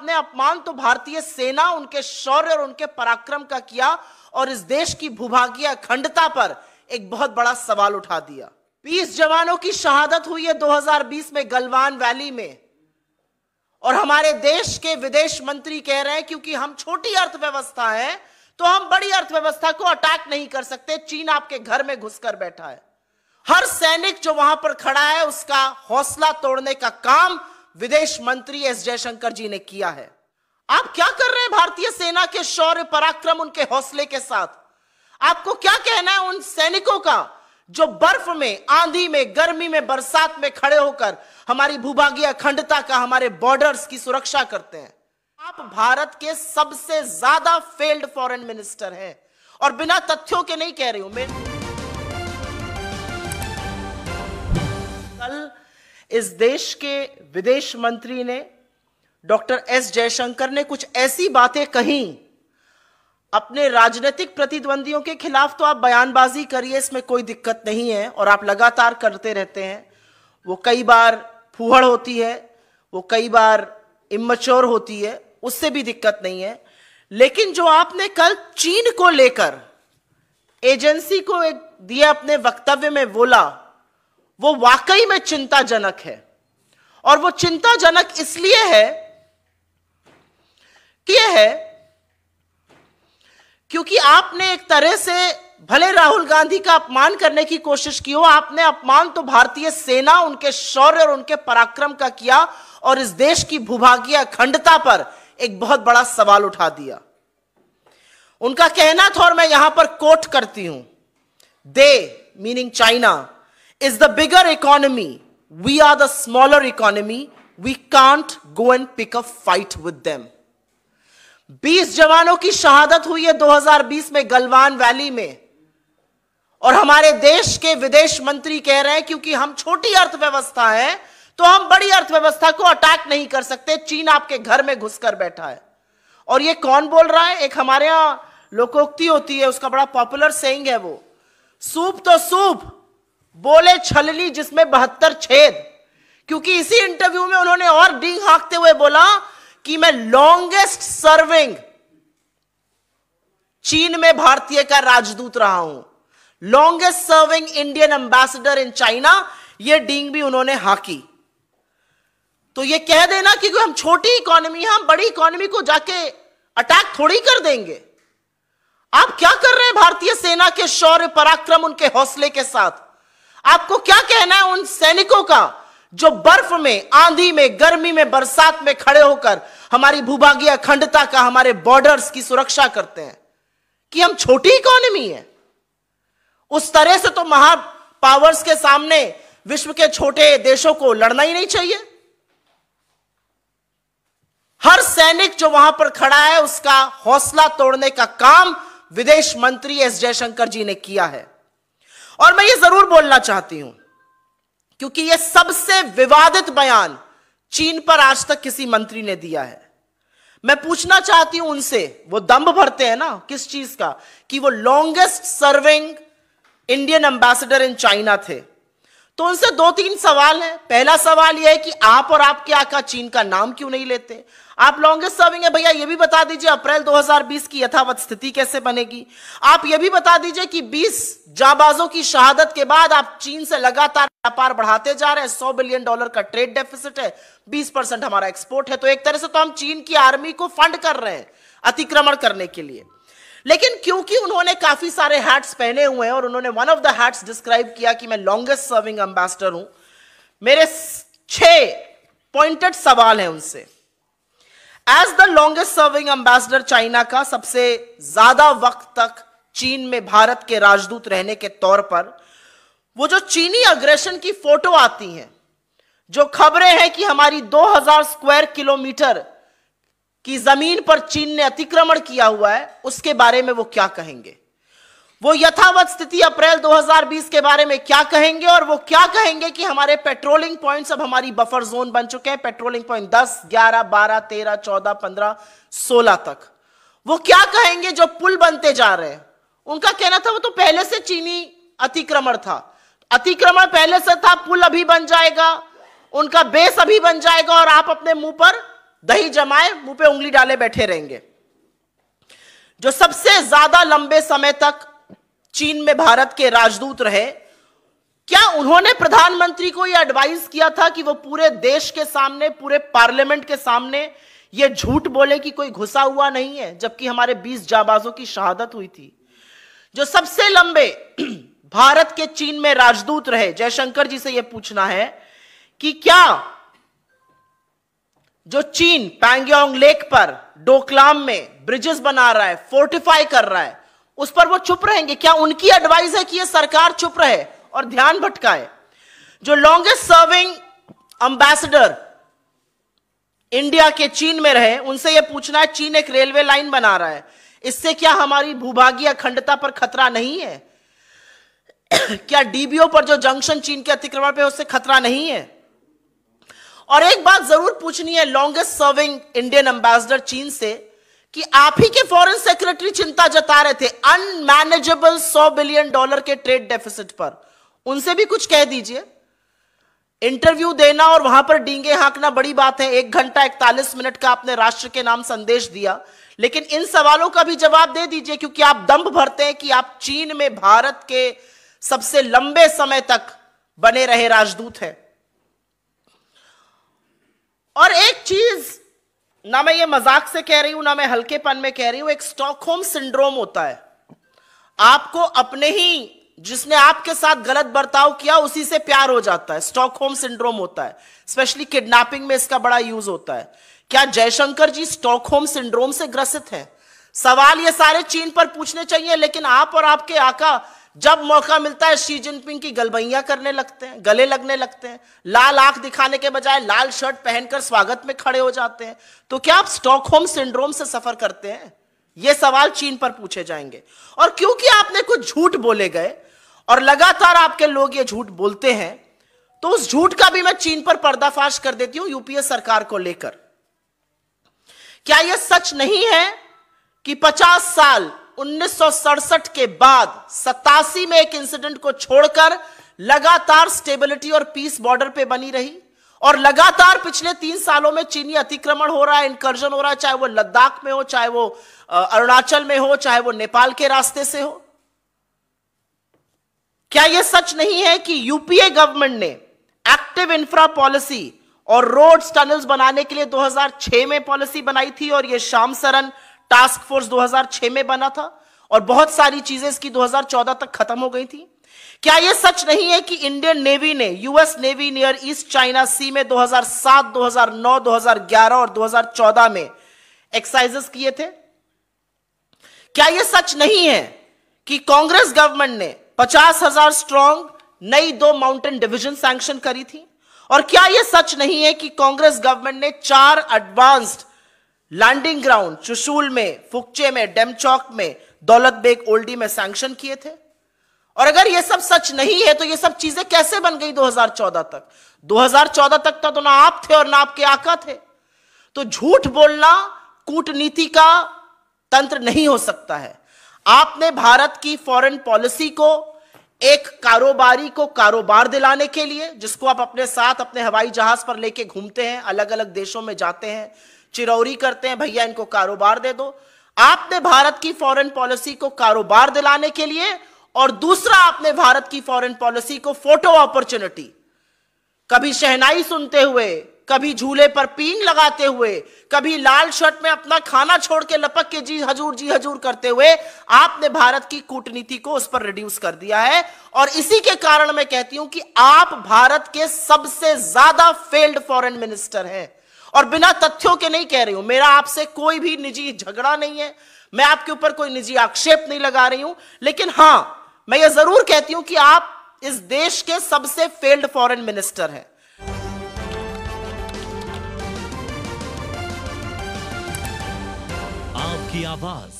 आपने अपमान तो भारतीय सेना उनके शौर्य और उनके पराक्रम का किया और इस देश की भूभागीय अखंडता पर एक बहुत बड़ा सवाल उठा दिया 20 जवानों की शहादत हुई है 2020 में गलवान वैली में और हमारे देश के विदेश मंत्री कह रहे हैं क्योंकि हम छोटी अर्थव्यवस्था है तो हम बड़ी अर्थव्यवस्था को अटैक नहीं कर सकते चीन आपके घर में घुसकर बैठा है हर सैनिक जो वहां पर खड़ा है उसका हौसला तोड़ने का काम विदेश मंत्री एस जयशंकर जी ने किया है आप क्या कर रहे हैं भारतीय सेना के शौर्य पराक्रम उनके हौसले के साथ आपको क्या कहना है उन सैनिकों का जो बर्फ में आंधी में गर्मी में बरसात में खड़े होकर हमारी भूभागीय अखंडता का हमारे बॉर्डर्स की सुरक्षा करते हैं आप भारत के सबसे ज्यादा फेल्ड फॉरेन मिनिस्टर हैं और बिना तथ्यों के नहीं कह रही हूं मैं इस देश के विदेश मंत्री ने डॉक्टर एस जयशंकर ने कुछ ऐसी बातें कही अपने राजनीतिक प्रतिद्वंदियों के खिलाफ तो आप बयानबाजी करिए इसमें कोई दिक्कत नहीं है और आप लगातार करते रहते हैं वो कई बार फूहड़ होती है वो कई बार इमच्योर होती है उससे भी दिक्कत नहीं है लेकिन जो आपने कल चीन को लेकर एजेंसी को एक दिया अपने वक्तव्य में बोला वो वाकई में चिंताजनक है और वो चिंताजनक इसलिए है कि है क्योंकि आपने एक तरह से भले राहुल गांधी का अपमान करने की कोशिश की हो आपने अपमान तो भारतीय सेना उनके शौर्य और उनके पराक्रम का किया और इस देश की भूभागीय अखंडता पर एक बहुत बड़ा सवाल उठा दिया उनका कहना था और मैं यहां पर कोट करती हूं the meaning China is the bigger economy. We are the smaller economy. We can't go and pick a fight with them. 20 जवानों की शहादत हुई है 2020 में गलवान वैली में और हमारे देश के विदेश मंत्री कह रहे हैं क्योंकि हम छोटी अर्थव्यवस्था है तो हम बड़ी अर्थव्यवस्था को अटैक नहीं कर सकते चीन आपके घर में घुसकर बैठा है और ये कौन बोल रहा है एक हमारे यहां लोकोक्ति होती है उसका बड़ा पॉपुलर सेइंग है वो सूप तो सूप बोले छलनी जिसमें बहत्तर छेद क्योंकि इसी इंटरव्यू में उन्होंने और डिंग हाँकते हुए बोला कि मैं लॉन्गेस्ट सर्विंग चीन में भारतीय का राजदूत रहा हूं longest serving Indian ambassador in China यह डिंग भी उन्होंने हाकी तो यह कह देना कि हम छोटी इकोनॉमी हम बड़ी इकोनॉमी को जाके अटैक थोड़ी कर देंगे आप क्या कर रहे हैं भारतीय सेना के शौर्य पराक्रम उनके हौसले के साथ आपको क्या कहना है उन सैनिकों का जो बर्फ में आंधी में गर्मी में बरसात में खड़े होकर हमारी भूभागीय अखंडता का हमारे बॉर्डर्स की सुरक्षा करते हैं कि हम छोटी इकोनॉमी है उस तरह से तो महा पावर्स के सामने विश्व के छोटे देशों को लड़ना ही नहीं चाहिए हर सैनिक जो वहां पर खड़ा है उसका हौसला तोड़ने का काम विदेश मंत्री एस जयशंकर जी ने किया है और मैं ये जरूर बोलना चाहती हूं क्योंकि यह सबसे विवादित बयान चीन पर आज तक किसी मंत्री ने दिया है मैं पूछना चाहती हूं उनसे वो दम भरते हैं ना किस चीज का कि वो longest serving Indian ambassador in China थे तो उनसे दो तीन सवाल हैं पहला सवाल यह है कि आप और आपके आका चीन का नाम क्यों नहीं लेते आप लॉन्गेस्ट सर्विंग है भैया ये भी बता दीजिए अप्रैल 2020 की यथावत स्थिति कैसे बनेगी आप ये भी बता दीजिए कि 20 जाबाजों की शहादत के बाद आप चीन से लगातार व्यापार बढ़ाते जा रहे हैं 100 बिलियन डॉलर का ट्रेड डेफिसिट है 20 परसेंट हमारा एक्सपोर्ट है तो एक तरह से तो हम चीन की आर्मी को फंड कर रहे हैं अतिक्रमण करने के लिए लेकिन क्योंकि उन्होंने काफी सारे हैट्स पहने हुए हैं और उन्होंने one of the hats describe किया कि मैं लॉन्गेस्ट सर्विंग एम्बेसडर हूं मेरे छह पॉइंटेड सवाल हैं उनसे as the longest serving ambassador China का सबसे ज्यादा वक्त तक चीन में भारत के राजदूत रहने के तौर पर वो जो चीनी अग्रेशन की फोटो आती है जो खबरें हैं कि हमारी 2000 स्क्वायर किलोमीटर कि जमीन पर चीन ने अतिक्रमण किया हुआ है उसके बारे में वो क्या कहेंगे वो यथावत स्थिति अप्रैल 2020 के बारे में क्या कहेंगे और वो क्या कहेंगे कि हमारे पेट्रोलिंग पॉइंट्स अब हमारी बफर जोन बन चुके हैं पेट्रोलिंग पॉइंट 10, 11, 12, 13, 14, 15, 16 तक वो क्या कहेंगे जो पुल बनते जा रहे हैं उनका कहना था वो तो पहले से चीनी अतिक्रमण था अतिक्रमण पहले से था पुल अभी बन जाएगा उनका बेस अभी बन जाएगा और आप अपने मुंह पर दही जमाए मुंह पे उंगली डाले बैठे रहेंगे जो सबसे ज्यादा लंबे समय तक चीन में भारत के राजदूत रहे क्या उन्होंने प्रधानमंत्री को यह एडवाइस किया था कि वो पूरे देश के सामने पूरे पार्लियामेंट के सामने ये झूठ बोले कि कोई घुसा हुआ नहीं है जबकि हमारे 20 जाबाजों की शहादत हुई थी जो सबसे लंबे भारत के चीन में राजदूत रहे जयशंकर जी से यह पूछना है कि क्या जो चीन पैंगयोंग लेक पर डोकलाम में ब्रिजेस बना रहा है फोर्टिफाई कर रहा है उस पर वो चुप रहेंगे क्या उनकी एडवाइस है कि ये सरकार चुप रहे और ध्यान भटकाए जो लॉन्गेस्ट सर्विंग अंबेसडर इंडिया के चीन में रहे उनसे ये पूछना है चीन एक रेलवे लाइन बना रहा है इससे क्या हमारी भूभागीय अखंडता पर खतरा नहीं है क्या डीबीओ पर जो जंक्शन चीन के अतिक्रमण पे उससे खतरा नहीं है और एक बात जरूर पूछनी है लॉन्गेस्ट सर्विंग इंडियन एम्बेसडर चीन से कि आप ही के फॉरेन सेक्रेटरी चिंता जता रहे थे अनमैनेजेबल 100 बिलियन डॉलर के ट्रेड डेफिसिट पर उनसे भी कुछ कह दीजिए इंटरव्यू देना और वहां पर डींगे हाँकना बड़ी बात है एक घंटा इकतालीस मिनट का आपने राष्ट्र के नाम संदेश दिया लेकिन इन सवालों का भी जवाब दे दीजिए क्योंकि आप दम्भ भरते हैं कि आप चीन में भारत के सबसे लंबे समय तक बने रहे राजदूत हैं और एक चीज ना मैं ये मजाक से कह रही हूं ना मैं हल्केपन में कह रही हूं एक स्टॉकहोम सिंड्रोम होता है आपको अपने ही जिसने आपके साथ गलत बर्ताव किया उसी से प्यार हो जाता है स्टॉकहोम सिंड्रोम होता है स्पेशली किडनैपिंग में इसका बड़ा यूज होता है क्या जयशंकर जी स्टॉकहोम सिंड्रोम से ग्रसित हैं सवाल ये सारे चीन पर पूछने चाहिए लेकिन आप और आपके आका जब मौका मिलता है शी जिनपिंग की गलबैया करने लगते हैं गले लगने लगते हैं लाल आंख दिखाने के बजाय लाल शर्ट पहनकर स्वागत में खड़े हो जाते हैं तो क्या आप स्टॉकहोम सिंड्रोम से सफर करते हैं यह सवाल चीन पर पूछे जाएंगे और क्योंकि आपने कुछ झूठ बोले गए और लगातार आपके लोग ये झूठ बोलते हैं तो उस झूठ का भी मैं चीन पर पर्दाफाश कर देती हूं यूपीए सरकार को लेकर क्या यह सच नहीं है कि 50 साल उन्नीस के बाद सतासी में एक इंसिडेंट को छोड़कर लगातार स्टेबिलिटी और पीस बॉर्डर पे बनी रही और लगातार पिछले तीन सालों में चीनी अतिक्रमण हो रहा है इंकर्जन हो रहा है चाहे वो लद्दाख में हो चाहे वो अरुणाचल में हो चाहे वो नेपाल के रास्ते से हो क्या यह सच नहीं है कि यूपीए गवर्नमेंट ने एक्टिव इंफ्रा पॉलिसी और रोड टनल्स बनाने के लिए 2006 में पॉलिसी बनाई थी और यह श्याम सरन टास्क फोर्स 2006 में बना था और बहुत सारी चीजें इसकी 2014 तक खत्म हो गई थी क्या यह सच नहीं है कि इंडियन नेवी ने US navy near East China Sea में 2007, 2009, 2011 और 2014 में एक्साइजेस किए थे क्या यह सच नहीं है कि कांग्रेस गवर्नमेंट ने पचास हजार स्ट्रॉन्ग नई दो माउंटेन डिवीजन सैंक्शन करी थी और क्या यह सच नहीं है कि कांग्रेस गवर्नमेंट ने चार एडवांस्ड लैंडिंग ग्राउंड चुशूल में फुकचे में डेमचौक में दौलत बेग ओल्डी में सैंक्शन किए थे और अगर ये सब सच नहीं है तो ये सब चीजें कैसे बन गई 2014 तक 2014 तक तो ना आप थे और ना आपके आका थे तो झूठ बोलना कूटनीति का तंत्र नहीं हो सकता है आपने भारत की फॉरेन पॉलिसी को एक कारोबारी को कारोबार दिलाने के लिए जिसको आप अपने साथ अपने हवाई जहाज पर लेके घूमते हैं अलग अलग देशों में जाते हैं चिरौरी करते हैं भैया इनको कारोबार दे दो आपने भारत की फॉरेन पॉलिसी को कारोबार दिलाने के लिए और दूसरा आपने भारत की फॉरेन पॉलिसी को फोटो अपॉर्चुनिटी कभी शहनाई सुनते हुए कभी झूले पर पींग लगाते हुए कभी लाल शर्ट में अपना खाना छोड़ के लपक के जी हजूर जी हजूर करते हुए आपने भारत की कूटनीति को उस पर रिड्यूस कर दिया है और इसी के कारण मैं कहती हूं कि आप भारत के सबसे ज्यादा फेल्ड फॉरेन मिनिस्टर हैं और बिना तथ्यों के नहीं कह रही हूं मेरा आपसे कोई भी निजी झगड़ा नहीं है मैं आपके ऊपर कोई निजी आक्षेप नहीं लगा रही हूं लेकिन हां मैं यह जरूर कहती हूं कि आप इस देश के सबसे फेल्ड फॉरेन मिनिस्टर हैं आपकी आवाज